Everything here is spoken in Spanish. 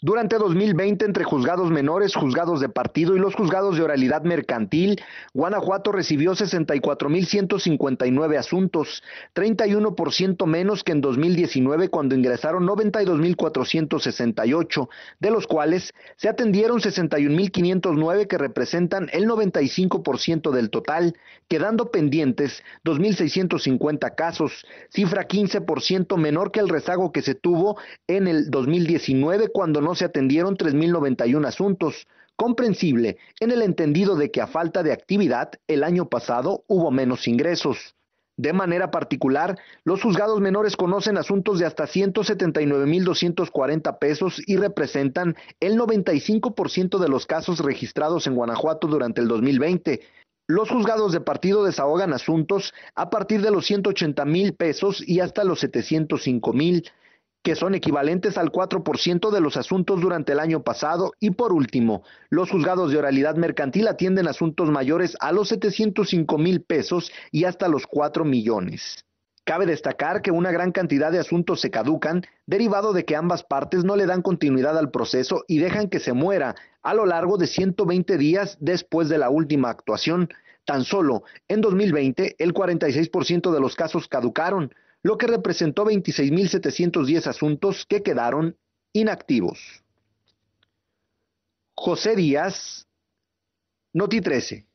Durante 2020, entre juzgados menores, juzgados de partido y los juzgados de oralidad mercantil, Guanajuato recibió 64.159 asuntos, 31% menos que en 2019 cuando ingresaron 92.468, de los cuales se atendieron 61.509 que representan el 95% del total, quedando pendientes 2.650 casos, cifra 15% menor que el rezago que se tuvo en el 2019 cuando no no se atendieron 3.091 asuntos, comprensible en el entendido de que a falta de actividad el año pasado hubo menos ingresos. De manera particular, los juzgados menores conocen asuntos de hasta 179.240 pesos y representan el 95% de los casos registrados en Guanajuato durante el 2020. Los juzgados de partido desahogan asuntos a partir de los 180,000 mil pesos y hasta los 705,000, mil que son equivalentes al 4% de los asuntos durante el año pasado. Y por último, los juzgados de oralidad mercantil atienden asuntos mayores a los 705 mil pesos y hasta los 4 millones. Cabe destacar que una gran cantidad de asuntos se caducan, derivado de que ambas partes no le dan continuidad al proceso y dejan que se muera a lo largo de 120 días después de la última actuación. Tan solo en 2020, el 46% de los casos caducaron, lo que representó 26.710 asuntos que quedaron inactivos. José Díaz, Noti 13.